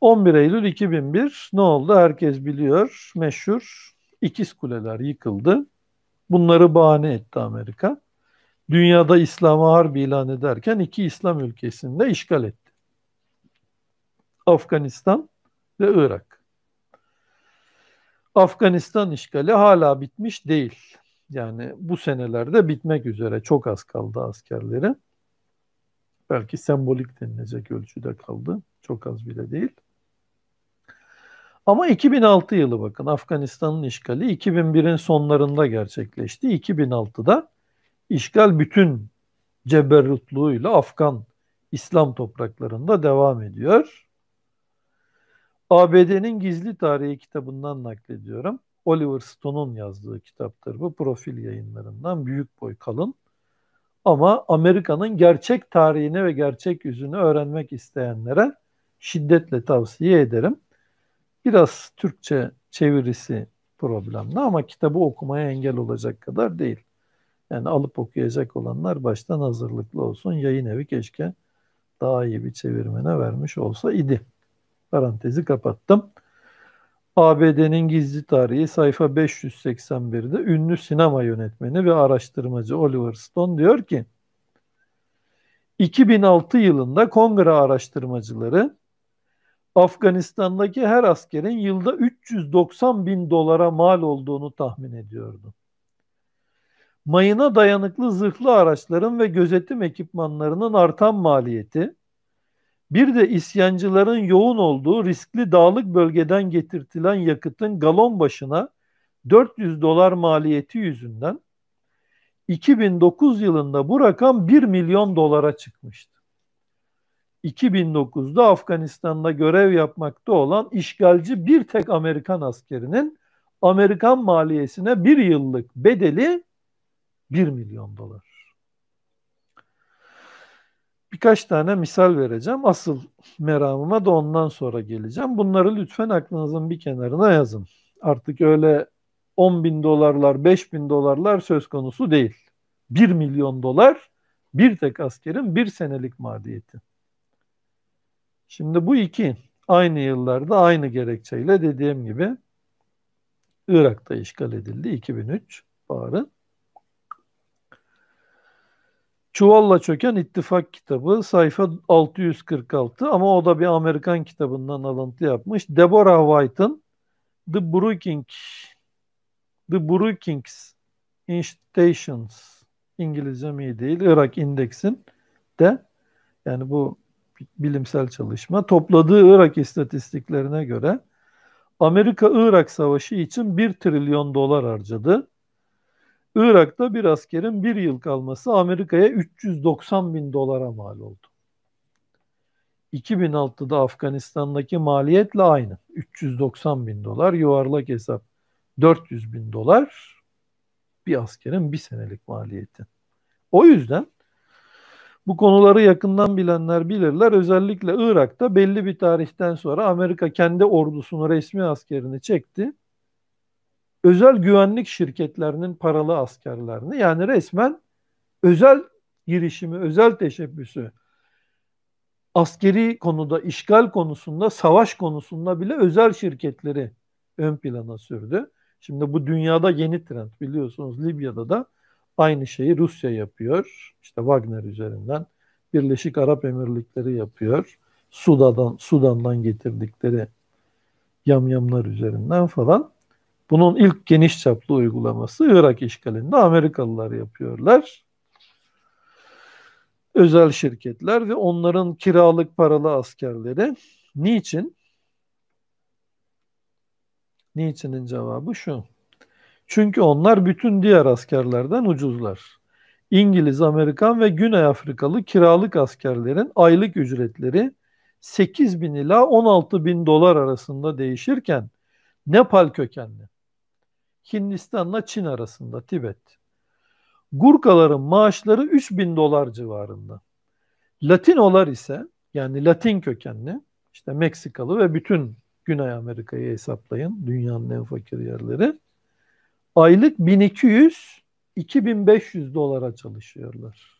11 Eylül 2001 ne oldu? Herkes biliyor. Meşhur ikiz kuleler yıkıldı. Bunları bahane etti Amerika. Dünyada İslam'a harbi ilan ederken iki İslam ülkesinde işgal etti. Afganistan ve Irak. Afganistan işgali hala bitmiş değil. Yani bu senelerde bitmek üzere çok az kaldı askerleri. Belki sembolik denilecek ölçüde kaldı. Çok az bile değil. Ama 2006 yılı bakın Afganistan'ın işgali 2001'in sonlarında gerçekleşti. 2006'da işgal bütün ceberrutluğuyla Afgan İslam topraklarında devam ediyor. ABD'nin Gizli Tarihi kitabından naklediyorum. Oliver Stone'un yazdığı kitaptır bu. Profil yayınlarından büyük boy kalın. Ama Amerika'nın gerçek tarihini ve gerçek yüzünü öğrenmek isteyenlere şiddetle tavsiye ederim. Biraz Türkçe çevirisi problemli ama kitabı okumaya engel olacak kadar değil. Yani alıp okuyacak olanlar baştan hazırlıklı olsun. Yayın evi keşke daha iyi bir çevirmene vermiş olsa idi. Parantezi kapattım. ABD'nin gizli tarihi sayfa 581'de ünlü sinema yönetmeni ve araştırmacı Oliver Stone diyor ki 2006 yılında kongre araştırmacıları Afganistan'daki her askerin yılda 390 bin dolara mal olduğunu tahmin ediyordu. Mayına dayanıklı zırhlı araçların ve gözetim ekipmanlarının artan maliyeti, bir de isyancıların yoğun olduğu riskli dağlık bölgeden getirtilen yakıtın galon başına 400 dolar maliyeti yüzünden 2009 yılında bu rakam 1 milyon dolara çıkmıştı. 2009'da Afganistan'da görev yapmakta olan işgalci bir tek Amerikan askerinin Amerikan maliyesine bir yıllık bedeli 1 milyon dolar. Birkaç tane misal vereceğim. Asıl meramıma da ondan sonra geleceğim. Bunları lütfen aklınızın bir kenarına yazın. Artık öyle 10 bin dolarlar, 5 bin dolarlar söz konusu değil. 1 milyon dolar bir tek askerin bir senelik maliyeti. Şimdi bu iki aynı yıllarda aynı gerekçeyle dediğim gibi Irak'ta işgal edildi 2003 baharı. Çuvalla Çöken İttifak kitabı sayfa 646 ama o da bir Amerikan kitabından alıntı yapmış. Deborah White'ın The Brookings The Brookings Institutions İngilizce mi değil Irak indeksin de yani bu bilimsel çalışma topladığı Irak istatistiklerine göre Amerika-Irak savaşı için 1 trilyon dolar harcadı. Irak'ta bir askerin bir yıl kalması Amerika'ya 390 bin dolara mal oldu. 2006'da Afganistan'daki maliyetle aynı. 390 bin dolar yuvarlak hesap 400 bin dolar bir askerin bir senelik maliyeti. O yüzden bu konuları yakından bilenler bilirler. Özellikle Irak'ta belli bir tarihten sonra Amerika kendi ordusunu, resmi askerini çekti. Özel güvenlik şirketlerinin paralı askerlerini yani resmen özel girişimi, özel teşebbüsü askeri konuda, işgal konusunda, savaş konusunda bile özel şirketleri ön plana sürdü. Şimdi bu dünyada yeni trend biliyorsunuz Libya'da da Aynı şeyi Rusya yapıyor. İşte Wagner üzerinden. Birleşik Arap Emirlikleri yapıyor. Sudan'dan, Sudan'dan getirdikleri yamyamlar üzerinden falan. Bunun ilk geniş çaplı uygulaması Irak işgalinde Amerikalılar yapıyorlar. Özel şirketler ve onların kiralık paralı askerleri. Niçin? Niçin'in cevabı şu. Çünkü onlar bütün diğer askerlerden ucuzlar. İngiliz, Amerikan ve Güney Afrikalı kiralık askerlerin aylık ücretleri 8 bin ila 16 bin dolar arasında değişirken Nepal kökenli. Hindistan'la Çin arasında Tibet. Gurkaların maaşları 3 bin dolar civarında. Latinolar ise yani Latin kökenli işte Meksikalı ve bütün Güney Amerika'yı hesaplayın dünyanın en fakir yerleri Aylık 1200 2500 dolara çalışıyorlar.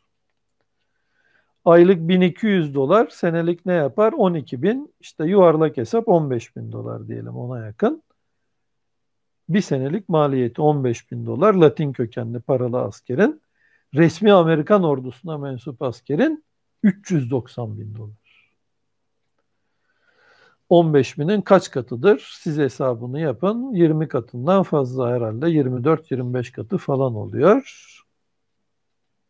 Aylık 1200 dolar senelik ne yapar? 12 bin işte yuvarlak hesap 15 bin dolar diyelim ona yakın. Bir senelik maliyeti 15 bin dolar Latin kökenli paralı askerin resmi Amerikan ordusuna mensup askerin 390 bin dolar. 15 binin kaç katıdır? Siz hesabını yapın. 20 katından fazla herhalde 24-25 katı falan oluyor.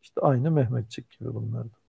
İşte aynı Mehmetçik gibi bunlarda.